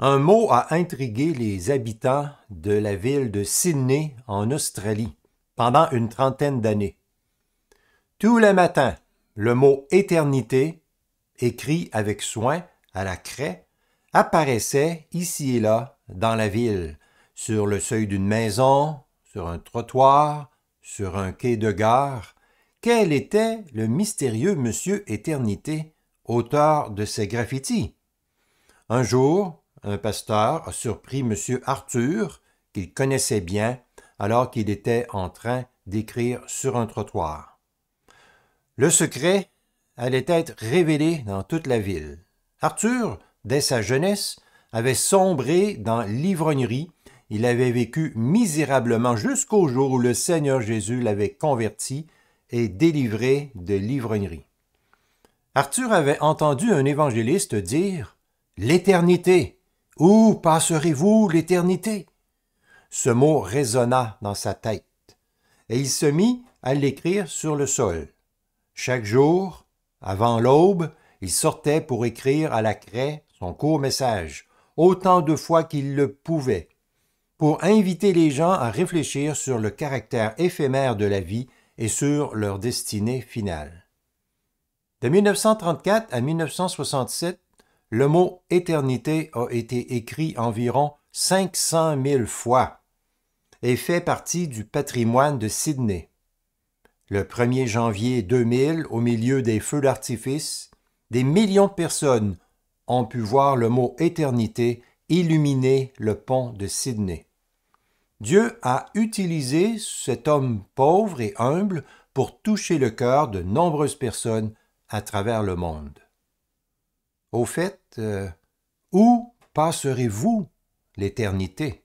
Un mot a intrigué les habitants de la ville de Sydney, en Australie, pendant une trentaine d'années. Tous les matins, le mot éternité, écrit avec soin à la craie, apparaissait ici et là dans la ville, sur le seuil d'une maison, sur un trottoir, sur un quai de gare. Quel était le mystérieux monsieur Éternité, auteur de ces graffitis? Un jour, un pasteur a surpris M. Arthur, qu'il connaissait bien, alors qu'il était en train d'écrire sur un trottoir. Le secret allait être révélé dans toute la ville. Arthur, dès sa jeunesse, avait sombré dans l'ivrognerie, il avait vécu misérablement jusqu'au jour où le Seigneur Jésus l'avait converti et délivré de l'ivrognerie. Arthur avait entendu un évangéliste dire L'éternité où passerez-vous l'éternité? Ce mot résonna dans sa tête, et il se mit à l'écrire sur le sol. Chaque jour, avant l'aube, il sortait pour écrire à la craie son court message, autant de fois qu'il le pouvait, pour inviter les gens à réfléchir sur le caractère éphémère de la vie et sur leur destinée finale. De 1934 à 1967, le mot éternité a été écrit environ 500 000 fois et fait partie du patrimoine de Sydney. Le 1er janvier 2000, au milieu des feux d'artifice, des millions de personnes ont pu voir le mot éternité illuminer le pont de Sydney. Dieu a utilisé cet homme pauvre et humble pour toucher le cœur de nombreuses personnes à travers le monde. Au fait, euh, où passerez-vous l'éternité